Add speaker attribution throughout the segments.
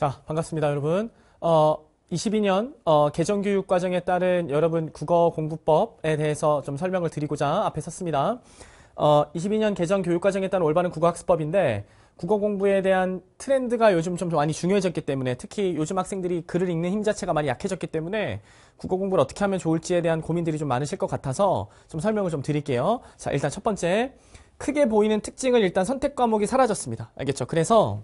Speaker 1: 자, 반갑습니다, 여러분. 어, 22년 어, 개정교육 과정에 따른 여러분 국어 공부법에 대해서 좀 설명을 드리고자 앞에 섰습니다. 어, 22년 개정 교육 과정에 따른 올바른 국어 학습법인데 국어 공부에 대한 트렌드가 요즘 좀 많이 중요해졌기 때문에 특히 요즘 학생들이 글을 읽는 힘 자체가 많이 약해졌기 때문에 국어 공부를 어떻게 하면 좋을지에 대한 고민들이 좀 많으실 것 같아서 좀 설명을 좀 드릴게요. 자, 일단 첫 번째 크게 보이는 특징을 일단 선택 과목이 사라졌습니다. 알겠죠? 그래서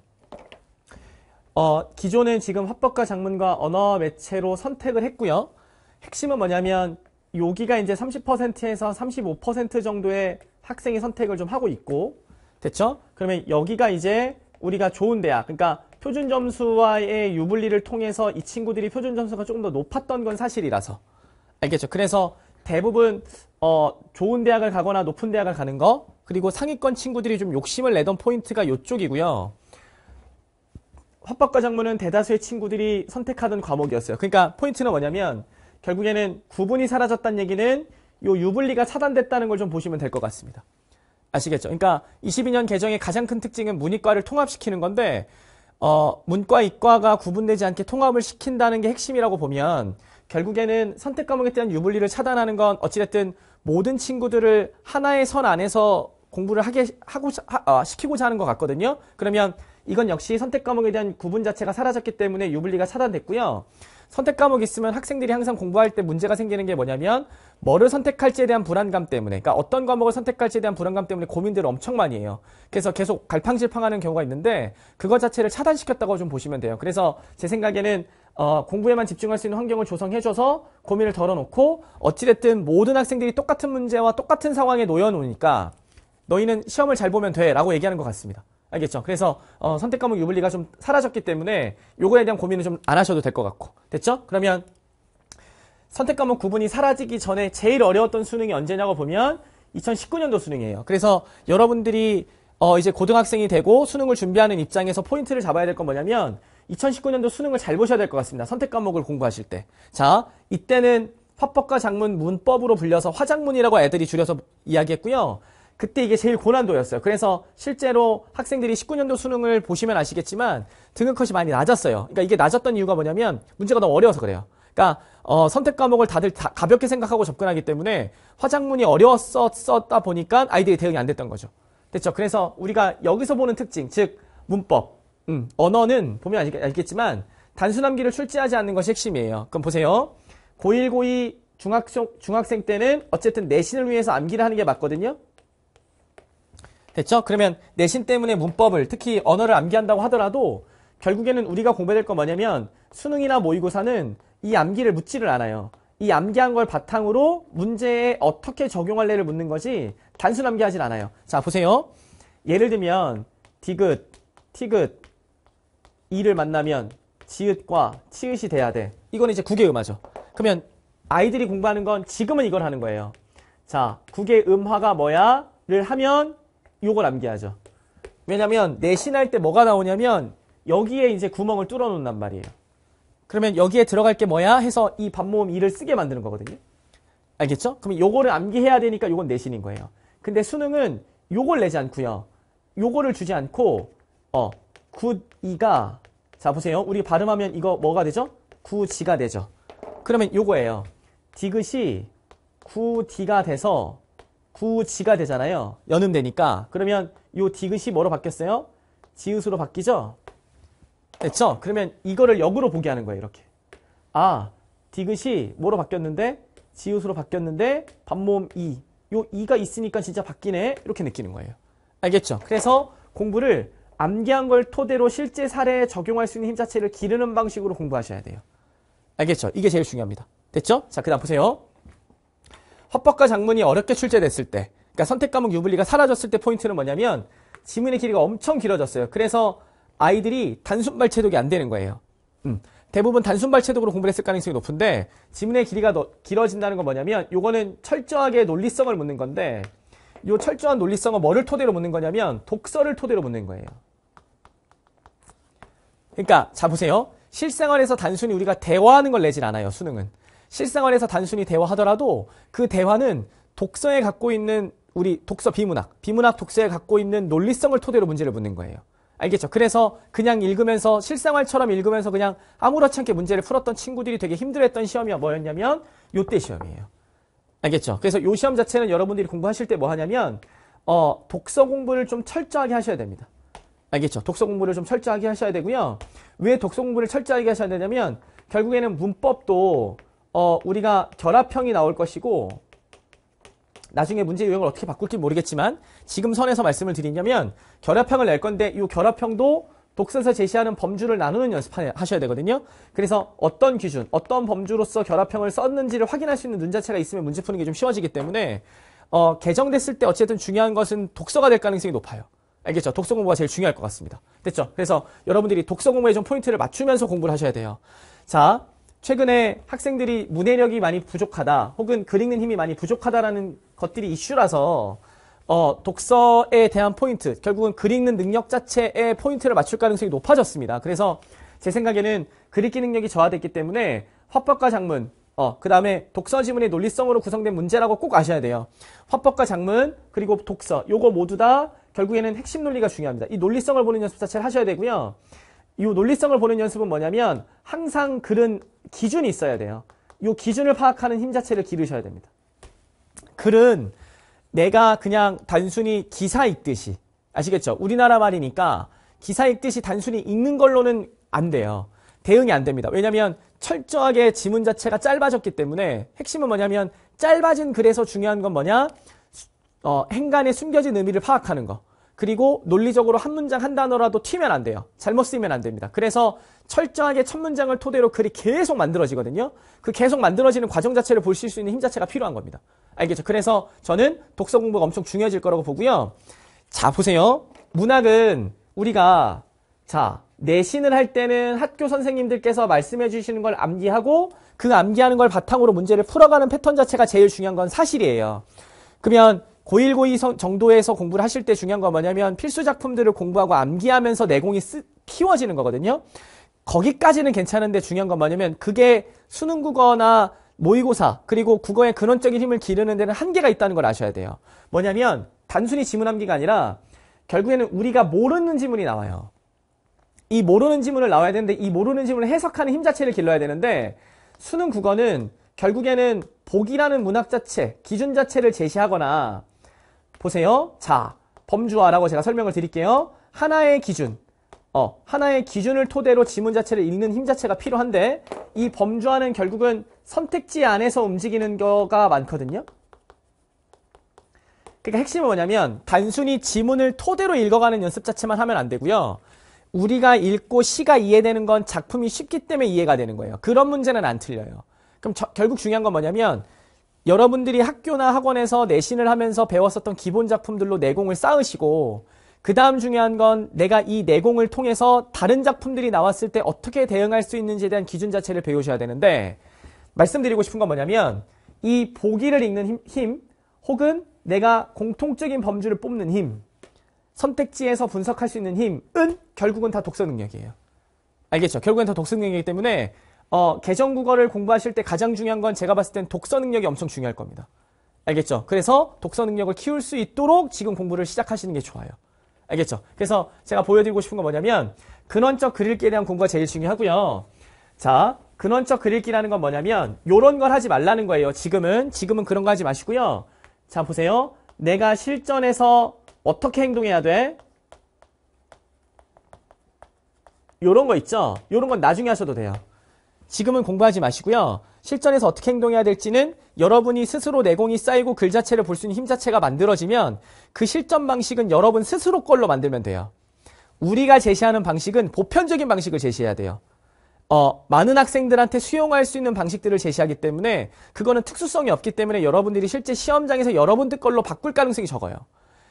Speaker 1: 어, 기존에 지금 합법과 작문과 언어 매체로 선택을 했고요. 핵심은 뭐냐면 여기가 이제 30%에서 35% 정도의 학생이 선택을 좀 하고 있고 됐죠? 그러면 여기가 이제 우리가 좋은 대학 그러니까 표준 점수와의 유불리를 통해서 이 친구들이 표준 점수가 조금 더 높았던 건 사실이라서 알겠죠? 그래서 대부분 어, 좋은 대학을 가거나 높은 대학을 가는 거 그리고 상위권 친구들이 좀 욕심을 내던 포인트가 이쪽이고요. 화법과 작문은 대다수의 친구들이 선택하던 과목이었어요. 그러니까 포인트는 뭐냐면 결국에는 구분이 사라졌다는 얘기는 요 유불리가 차단됐다는 걸 좀 보시면 될 것 같습니다. 아시겠죠? 그러니까 22년 개정의 가장 큰 특징은 문이과를 통합시키는 건데 어, 문과 이과가 구분되지 않게 통합을 시킨다는 게 핵심이라고 보면 결국에는 선택 과목에 대한 유불리를 차단하는 건 어찌됐든 모든 친구들을 하나의 선 안에서 공부를 하게 하고 하, 어, 시키고자 하는 것 같거든요. 그러면 이건 역시 선택 과목에 대한 구분 자체가 사라졌기 때문에 유불리가 차단됐고요. 선택 과목이 있으면 학생들이 항상 공부할 때 문제가 생기는 게 뭐냐면 뭐를 선택할지에 대한 불안감 때문에 그러니까 어떤 과목을 선택할지에 대한 불안감 때문에 고민들을 엄청 많이 해요. 그래서 계속 갈팡질팡하는 경우가 있는데 그거 자체를 차단시켰다고 좀 보시면 돼요. 그래서 제 생각에는 어, 공부에만 집중할 수 있는 환경을 조성해줘서 고민을 덜어놓고 어찌됐든 모든 학생들이 똑같은 문제와 똑같은 상황에 놓여놓으니까 너희는 시험을 잘 보면 돼 라고 얘기하는 것 같습니다. 알겠죠? 그래서 어, 선택 과목 유불리가 좀 사라졌기 때문에 요거에 대한 고민을좀안 하셔도 될 것 같고 됐죠? 그러면 선택 과목 구분이 사라지기 전에 제일 어려웠던 수능이 언제냐고 보면 2019년도 수능이에요. 그래서 여러분들이 어, 이제 고등학생이 되고 수능을 준비하는 입장에서 포인트를 잡아야 될 건 뭐냐면 2019년도 수능을 잘 보셔야 될 것 같습니다. 선택 과목을 공부하실 때. 자, 이때는 화법과 작문, 문법으로 불려서 화작문이라고 애들이 줄여서 이야기했고요. 그때 이게 제일 고난도였어요. 그래서 실제로 학생들이 19년도 수능을 보시면 아시겠지만 등급컷이 많이 낮았어요. 그러니까 이게 낮았던 이유가 뭐냐면 문제가 너무 어려워서 그래요. 그러니까 어, 선택 과목을 다들 다 가볍게 생각하고 접근하기 때문에 화작문이 어려웠었다 보니까 아이들이 대응이 안 됐던 거죠. 됐죠? 그래서 우리가 여기서 보는 특징, 즉 문법, 음, 언어는 보면 알겠, 지만 단순암기를 출제하지 않는 것이 핵심이에요. 그럼 보세요. 고1, 고2 중학생, 중학생 때는 어쨌든 내신을 위해서 암기를 하는 게 맞거든요. 됐죠? 그러면 내신 때문에 문법을 특히 언어를 암기한다고 하더라도 결국에는 우리가 공부해야 될 건 뭐냐면 수능이나 모의고사는 이 암기를 묻지를 않아요. 이 암기한 걸 바탕으로 문제에 어떻게 적용할래를 묻는 거지 단순 암기하진 않아요. 자 보세요. 예를 들면 디귿, 티귿, 이를 만나면 지읒과 치읒이 돼야 돼. 이건 이제 국의 음화죠. 그러면 아이들이 공부하는 건 지금은 이걸 하는 거예요. 자, 국의 음화가 뭐야?를 하면 요걸암기하죠 왜냐면 내신할 때 뭐가 나오냐면 여기에 이제 구멍을 뚫어 놓는단 말이에요. 그러면 여기에 들어갈 게 뭐야? 해서 이 반모음 2를 쓰게 만드는 거거든요. 알겠죠? 그럼 요거를 암기해야 되니까 요건 내신인 거예요. 근데 수능은 요걸 내지 않고요. 요거를 주지 않고 어, 굿이가 자 보세요. 우리 발음하면 이거 뭐가 되죠? 굿지가 되죠. 그러면 요거예요. 디귿이 굿디가 돼서 구지가 되잖아요. 연음되니까. 그러면 이 디귿이 뭐로 바뀌었어요? 지읒으로 바뀌죠? 됐죠? 그러면 이거를 역으로 보게 하는 거예요. 이렇게. 아, 디귿이 뭐로 바뀌었는데? 지읒으로 바뀌었는데 반모음 이. 요 이가 있으니까 진짜 바뀌네. 이렇게 느끼는 거예요. 알겠죠? 그래서 공부를 암기한 걸 토대로 실제 사례에 적용할 수 있는 힘 자체를 기르는 방식으로 공부하셔야 돼요. 알겠죠? 이게 제일 중요합니다. 됐죠? 자, 그 다음 보세요. 헌법과 작문이 어렵게 출제됐을 때, 그러니까 선택 과목 유불리가 사라졌을 때 포인트는 뭐냐면 지문의 길이가 엄청 길어졌어요. 그래서 아이들이 단순발 체독이 안 되는 거예요. 음, 대부분 단순발 체독으로 공부를 했을 가능성이 높은데 지문의 길이가 더 길어진다는 건 뭐냐면 요거는 철저하게 논리성을 묻는 건데 요 철저한 논리성은 뭐를 토대로 묻는 거냐면 독서를 토대로 묻는 거예요. 그러니까 자 보세요. 실생활에서 단순히 우리가 대화하는 걸 내질 않아요. 수능은. 실생활에서 단순히 대화하더라도 그 대화는 독서에 갖고 있는 우리 독서 비문학, 비문학 독서에 갖고 있는 논리성을 토대로 문제를 묻는 거예요. 알겠죠? 그래서 그냥 읽으면서 실생활처럼 읽으면서 그냥 아무렇지 않게 문제를 풀었던 친구들이 되게 힘들었던 시험이 뭐였냐면 요때 시험이에요. 알겠죠? 그래서 요 시험 자체는 여러분들이 공부하실 때 뭐 하냐면 어, 독서 공부를 좀 철저하게 하셔야 됩니다. 알겠죠? 독서 공부를 좀 철저하게 하셔야 되고요. 왜 독서 공부를 철저하게 하셔야 되냐면 결국에는 문법도 어, 우리가 결합형이 나올 것이고 나중에 문제 유형을 어떻게 바꿀지 모르겠지만 지금 선에서 말씀을 드리냐면 결합형을 낼 건데 이 결합형도 독서에서 제시하는 범주를 나누는 연습하셔야 되거든요. 그래서 어떤 기준, 어떤 범주로서 결합형을 썼는지를 확인할 수 있는 눈자체가 있으면 문제 푸는 게 좀 쉬워지기 때문에 어, 개정됐을 때 어쨌든 중요한 것은 독서가 될 가능성이 높아요. 알겠죠? 독서 공부가 제일 중요할 것 같습니다. 됐죠? 그래서 여러분들이 독서 공부에 좀 포인트를 맞추면서 공부를 하셔야 돼요. 자, 최근에 학생들이 문해력이 많이 부족하다 혹은 글 읽는 힘이 많이 부족하다라는 것들이 이슈라서 어, 독서에 대한 포인트 결국은 글 읽는 능력 자체에 포인트를 맞출 가능성이 높아졌습니다. 그래서 제 생각에는 글 읽기 능력이 저하됐기 때문에 화법과 작문 어, 그 다음에 독서 지문의 논리성으로 구성된 문제라고 꼭 아셔야 돼요. 화법과 작문, 그리고 독서, 요거 모두 다 결국에는 핵심 논리가 중요합니다. 이 논리성을 보는 연습 자체를 하셔야 되고요. 이 논리성을 보는 연습은 뭐냐면 항상 글은 기준이 있어야 돼요. 이 기준을 파악하는 힘 자체를 기르셔야 됩니다. 글은 내가 그냥 단순히 기사 읽듯이 아시겠죠? 우리나라 말이니까 기사 읽듯이 단순히 읽는 걸로는 안 돼요. 대응이 안 됩니다. 왜냐하면 철저하게 지문 자체가 짧아졌기 때문에 핵심은 뭐냐면 짧아진 글에서 중요한 건 뭐냐? 어, 행간에 숨겨진 의미를 파악하는 거. 그리고 논리적으로 한 문장 한 단어라도 튀면 안 돼요. 잘못 쓰면 안 됩니다. 그래서 철저하게 첫 문장을 토대로 글이 계속 만들어지거든요. 그 계속 만들어지는 과정 자체를 보실 수 있는 힘 자체가 필요한 겁니다. 알겠죠? 그래서 저는 독서 공부가 엄청 중요해질 거라고 보고요. 자, 보세요. 문학은 우리가 자, 내신을 할 때는 학교 선생님들께서 말씀해 주시는 걸 암기하고 그 암기하는 걸 바탕으로 문제를 풀어가는 패턴 자체가 제일 중요한 건 사실이에요. 그러면 고1, 고2 정도에서 공부를 하실 때 중요한 건 뭐냐면 필수 작품들을 공부하고 암기하면서 내공이 쓰, 키워지는 거거든요. 거기까지는 괜찮은데 중요한 건 뭐냐면 그게 수능 국어나 모의고사 그리고 국어의 근원적인 힘을 기르는 데는 한계가 있다는 걸 아셔야 돼요. 뭐냐면 단순히 지문 암기가 아니라 결국에는 우리가 모르는 지문이 나와요. 이 모르는 지문을 나와야 되는데 이 모르는 지문을 해석하는 힘 자체를 길러야 되는데 수능 국어는 결국에는 보기라는 문학 자체, 기준 자체를 제시하거나 보세요. 자, 범주화라고 제가 설명을 드릴게요. 하나의 기준, 어, 하나의 기준을 토대로 지문 자체를 읽는 힘 자체가 필요한데 이 범주화는 결국은 선택지 안에서 움직이는 거가 많거든요. 그러니까 핵심은 뭐냐면 단순히 지문을 토대로 읽어가는 연습 자체만 하면 안 되고요. 우리가 읽고 시가 이해되는 건 작품이 쉽기 때문에 이해가 되는 거예요. 그런 문제는 안 틀려요. 그럼 저, 결국 중요한 건 뭐냐면 여러분들이 학교나 학원에서 내신을 하면서 배웠었던 기본 작품들로 내공을 쌓으시고 그 다음 중요한 건 내가 이 내공을 통해서 다른 작품들이 나왔을 때 어떻게 대응할 수 있는지에 대한 기준 자체를 배우셔야 되는데 말씀드리고 싶은 건 뭐냐면 이 보기를 읽는 힘, 힘 혹은 내가 공통적인 범주를 뽑는 힘 선택지에서 분석할 수 있는 힘은 결국은 다 독서 능력이에요. 알겠죠? 결국엔 다 독서 능력이기 때문에 어, 개정 국어를 공부하실 때 가장 중요한 건 제가 봤을 땐 독서 능력이 엄청 중요할 겁니다. 알겠죠? 그래서 독서 능력을 키울 수 있도록 지금 공부를 시작하시는 게 좋아요. 알겠죠? 그래서 제가 보여드리고 싶은 건 뭐냐면 근원적 그릴기에 대한 공부가 제일 중요하고요. 자, 근원적 그릴기라는건 뭐냐면 요런 걸 하지 말라는 거예요. 지금은 지금은 그런 거 하지 마시고요. 자, 보세요. 내가 실전에서 어떻게 행동해야 돼? 요런 거 있죠? 요런 건 나중에 하셔도 돼요. 지금은 공부하지 마시고요. 실전에서 어떻게 행동해야 될지는 여러분이 스스로 내공이 쌓이고 글 자체를 볼 수 있는 힘 자체가 만들어지면 그 실전 방식은 여러분 스스로 걸로 만들면 돼요. 우리가 제시하는 방식은 보편적인 방식을 제시해야 돼요. 어, 많은 학생들한테 수용할 수 있는 방식들을 제시하기 때문에 그거는 특수성이 없기 때문에 여러분들이 실제 시험장에서 여러분들 걸로 바꿀 가능성이 적어요.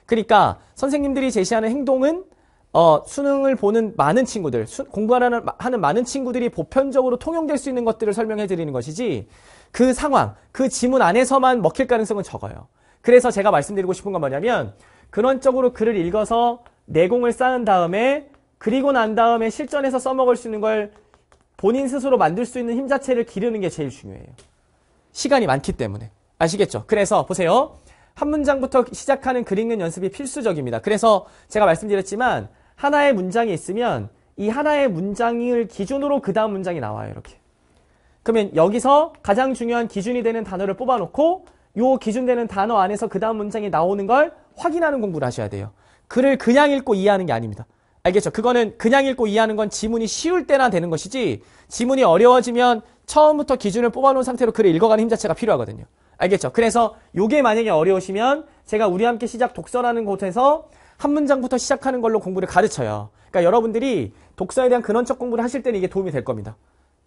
Speaker 1: 그러니까 선생님들이 제시하는 행동은 어, 수능을 보는 많은 친구들, 수, 공부하는 하는 많은 친구들이 보편적으로 통용될 수 있는 것들을 설명해 드리는 것이지 그 상황, 그 지문 안에서만 먹힐 가능성은 적어요. 그래서 제가 말씀드리고 싶은 건 뭐냐면 근원적으로 글을 읽어서 내공을 쌓은 다음에 그리고 난 다음에 실전에서 써먹을 수 있는 걸 본인 스스로 만들 수 있는 힘 자체를 기르는 게 제일 중요해요. 시간이 많기 때문에. 아시겠죠? 그래서 보세요. 한 문장부터 시작하는 글 읽는 연습이 필수적입니다. 그래서 제가 말씀드렸지만 하나의 문장이 있으면 이 하나의 문장을 기준으로 그 다음 문장이 나와요. 이렇게. 그러면 여기서 가장 중요한 기준이 되는 단어를 뽑아놓고 요 기준되는 단어 안에서 그 다음 문장이 나오는 걸 확인하는 공부를 하셔야 돼요. 글을 그냥 읽고 이해하는 게 아닙니다. 알겠죠? 그거는 그냥 읽고 이해하는 건 지문이 쉬울 때나 되는 것이지 지문이 어려워지면 처음부터 기준을 뽑아놓은 상태로 글을 읽어가는 힘 자체가 필요하거든요. 알겠죠? 그래서 요게 만약에 어려우시면 제가 우리 함께 시작 독서라는 곳에서 한 문장부터 시작하는 걸로 공부를 가르쳐요. 그러니까 여러분들이 독서에 대한 근원적 공부를 하실 때는 이게 도움이 될 겁니다.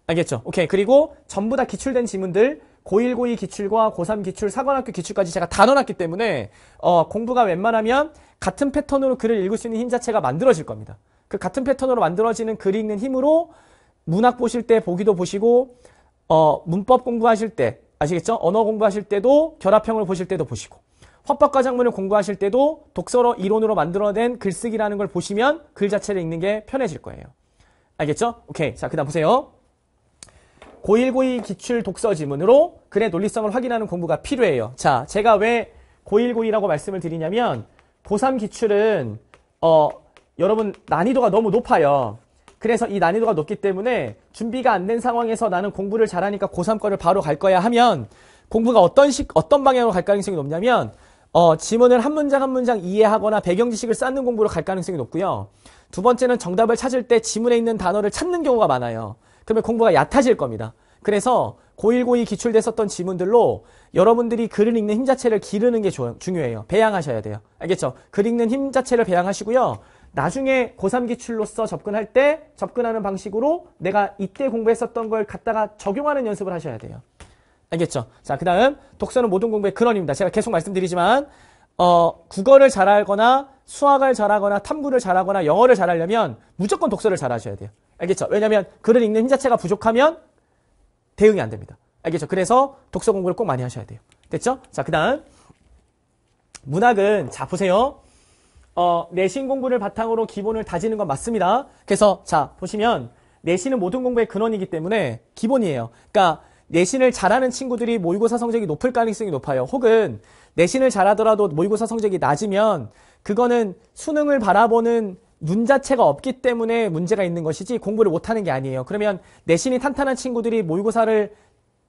Speaker 1: 알겠죠? 오케이. 그리고 전부 다 기출된 지문들 고1, 고2 기출과 고3 기출, 사관학교 기출까지 제가 다 넣어놨기 때문에 어, 공부가 웬만하면 같은 패턴으로 글을 읽을 수 있는 힘 자체가 만들어질 겁니다. 그 같은 패턴으로 만들어지는 글 읽는 힘으로 문학 보실 때 보기도 보시고 어, 문법 공부하실 때 아시겠죠? 언어 공부하실 때도 결합형을 보실 때도 보시고 헌법과 작문을 공부하실 때도 독서로 이론으로 만들어낸 글쓰기라는 걸 보시면 글 자체를 읽는 게 편해질 거예요. 알겠죠? 오케이. 자, 그 다음 보세요. 고1고2 기출 독서 지문으로 글의 논리성을 확인하는 공부가 필요해요. 자, 제가 왜 고1고2라고 말씀을 드리냐면 고3 기출은 어, 여러분 난이도가 너무 높아요. 그래서 이 난이도가 높기 때문에 준비가 안 된 상황에서 나는 공부를 잘하니까 고3 거를 바로 갈 거야 하면 공부가 어떤 식 어떤 방향으로 갈 가능성이 높냐면 어, 지문을 한 문장 한 문장 이해하거나 배경 지식을 쌓는 공부로 갈 가능성이 높고요. 두 번째는 정답을 찾을 때 지문에 있는 단어를 찾는 경우가 많아요. 그러면 공부가 얕아질 겁니다. 그래서 고1, 고2 기출돼 었던 지문들로 여러분들이 글을 읽는 힘 자체를 기르는 게 조, 중요해요. 배양하셔야 돼요. 알겠죠? 글 읽는 힘 자체를 배양하시고요. 나중에 고3 기출로서 접근할 때 접근하는 방식으로 내가 이때 공부했었던 걸 갖다가 적용하는 연습을 하셔야 돼요. 알겠죠? 자, 그 다음 독서는 모든 공부의 근원입니다. 제가 계속 말씀드리지만 어, 국어를 잘하거나 수학을 잘하거나 탐구를 잘하거나 영어를 잘하려면 무조건 독서를 잘하셔야 돼요. 알겠죠? 왜냐하면 글을 읽는 힘 자체가 부족하면 대응이 안 됩니다. 알겠죠? 그래서 독서 공부를 꼭 많이 하셔야 돼요. 됐죠? 자, 그 다음 문학은 자 보세요. 어, 내신 공부를 바탕으로 기본을 다지는 건 맞습니다. 그래서 자 보시면 내신은 모든 공부의 근원이기 때문에 기본이에요. 그러니까 내신을 잘하는 친구들이 모의고사 성적이 높을 가능성이 높아요. 혹은 내신을 잘하더라도 모의고사 성적이 낮으면 그거는 수능을 바라보는 눈 자체가 없기 때문에 문제가 있는 것이지 공부를 못하는 게 아니에요. 그러면 내신이 탄탄한 친구들이 모의고사를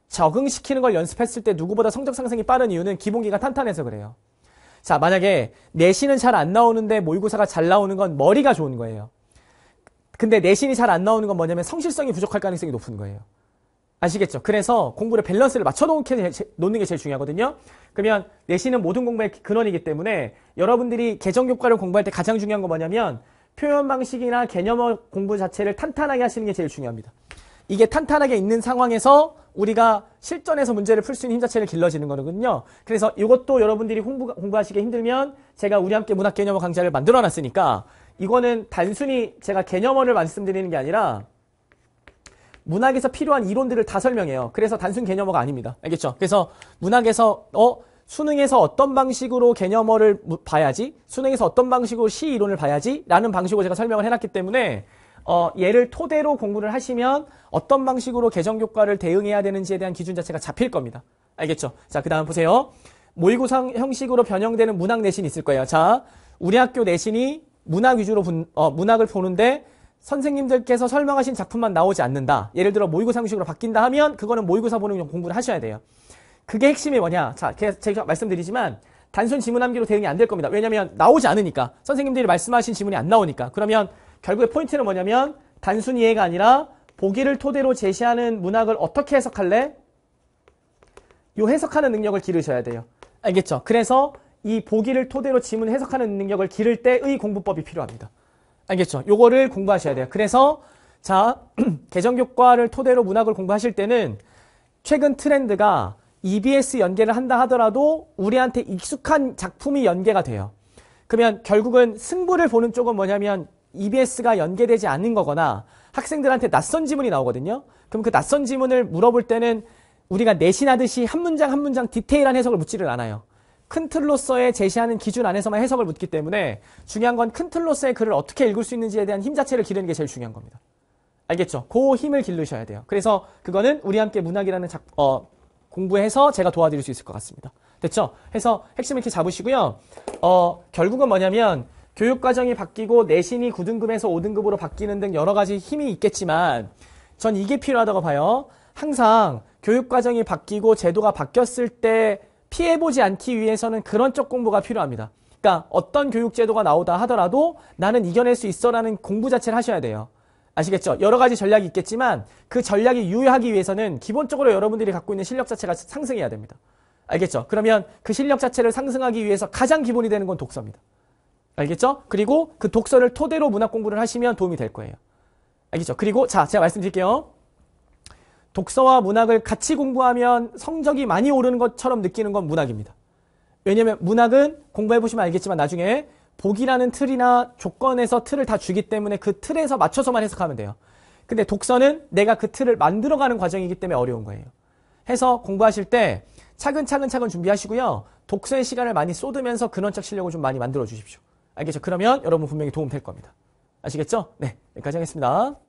Speaker 1: 적응시키는 걸 연습했을 때 누구보다 성적 상승이 빠른 이유는 기본기가 탄탄해서 그래요. 자, 만약에 내신은 잘 안 나오는데 모의고사가 잘 나오는 건 머리가 좋은 거예요. 근데 내신이 잘 안 나오는 건 뭐냐면 성실성이 부족할 가능성이 높은 거예요. 아시겠죠? 그래서 공부를 밸런스를 맞춰놓는 게, 제일 중요하거든요. 그러면 내신은 모든 공부의 근원이기 때문에 여러분들이 개정 교과를 공부할 때 가장 중요한 건 뭐냐면 표현 방식이나 개념어 공부 자체를 탄탄하게 하시는 게 제일 중요합니다. 이게 탄탄하게 있는 상황에서 우리가 실전에서 문제를 풀 수 있는 힘 자체를 길러지는 거거든요. 그래서 이것도 여러분들이 공부, 공부하시기 힘들면 제가 우리 함께 문학 개념어 강좌를 만들어 놨으니까 이거는 단순히 제가 개념어를 말씀드리는 게 아니라 문학에서 필요한 이론들을 다 설명해요. 그래서 단순 개념어가 아닙니다. 알겠죠? 그래서 문학에서 어 수능에서 어떤 방식으로 개념어를 봐야지, 수능에서 어떤 방식으로 시 이론을 봐야지라는 방식으로 제가 설명을 해놨기 때문에 어, 얘를 토대로 공부를 하시면 어떤 방식으로 개정 교과를 대응해야 되는지에 대한 기준 자체가 잡힐 겁니다. 알겠죠? 자, 그 다음 보세요. 모의고사 형식으로 변형되는 문학 내신이 있을 거예요. 자, 우리 학교 내신이 문학 위주로 분, 어, 문학을 보는데 선생님들께서 설명하신 작품만 나오지 않는다. 예를 들어 모의고사 형식으로 바뀐다 하면 그거는 모의고사 보는 공부를 하셔야 돼요. 그게 핵심이 뭐냐? 자, 제가 말씀드리지만 단순 지문 암기로 대응이 안 될 겁니다. 왜냐면 하 나오지 않으니까. 선생님들이 말씀하신 지문이 안 나오니까. 그러면 결국에 포인트는 뭐냐면 단순 이해가 아니라 보기를 토대로 제시하는 문학을 어떻게 해석할래? 요 해석하는 능력을 기르셔야 돼요. 알겠죠? 그래서 이 보기를 토대로 지문 해석하는 능력을 기를 때의 공부법이 필요합니다. 알겠죠? 요거를 공부하셔야 돼요. 그래서 자, 개정 교과를 토대로 문학을 공부하실 때는 최근 트렌드가 EBS 연계를 한다 하더라도 우리한테 익숙한 작품이 연계가 돼요. 그러면 결국은 승부를 보는 쪽은 뭐냐면 EBS가 연계되지 않는 거거나 학생들한테 낯선 지문이 나오거든요. 그럼 그 낯선 지문을 물어볼 때는 우리가 내신하듯이 한 문장 한 문장 디테일한 해석을 묻지를 않아요. 큰 틀로서의 제시하는 기준 안에서만 해석을 묻기 때문에 중요한 건 큰 틀로서의 글을 어떻게 읽을 수 있는지에 대한 힘 자체를 기르는 게 제일 중요한 겁니다. 알겠죠? 그 힘을 기르셔야 돼요. 그래서 그거는 우리 함께 문학이라는 작, 어, 공부해서 제가 도와드릴 수 있을 것 같습니다. 됐죠? 해서 핵심을 이렇게 잡으시고요. 어, 결국은 뭐냐면 교육과정이 바뀌고 내신이 9등급에서 5등급으로 바뀌는 등 여러 가지 힘이 있겠지만 전 이게 필요하다고 봐요. 항상 교육과정이 바뀌고 제도가 바뀌었을 때 피해보지 않기 위해서는 그런쪽 공부가 필요합니다. 그러니까 어떤 교육제도가 나오다 하더라도 나는 이겨낼 수 있어라는 공부 자체를 하셔야 돼요. 아시겠죠? 여러 가지 전략이 있겠지만 그 전략이 유효하기 위해서는 기본적으로 여러분들이 갖고 있는 실력 자체가 상승해야 됩니다. 알겠죠? 그러면 그 실력 자체를 상승하기 위해서 가장 기본이 되는 건 독서입니다. 알겠죠? 그리고 그 독서를 토대로 문학 공부를 하시면 도움이 될 거예요. 알겠죠? 그리고 자, 제가 말씀드릴게요. 독서와 문학을 같이 공부하면 성적이 많이 오르는 것처럼 느끼는 건 문학입니다. 왜냐하면 문학은 공부해보시면 알겠지만 나중에 보기라는 틀이나 조건에서 틀을 다 주기 때문에 그 틀에서 맞춰서만 해석하면 돼요. 근데 독서는 내가 그 틀을 만들어가는 과정이기 때문에 어려운 거예요. 해서 공부하실 때 차근차근차근 준비하시고요. 독서의 시간을 많이 쏟으면서 근원적 실력을 좀 많이 만들어 주십시오. 알겠죠? 그러면 여러분 분명히 도움 될 겁니다. 아시겠죠? 네, 여기까지 하겠습니다.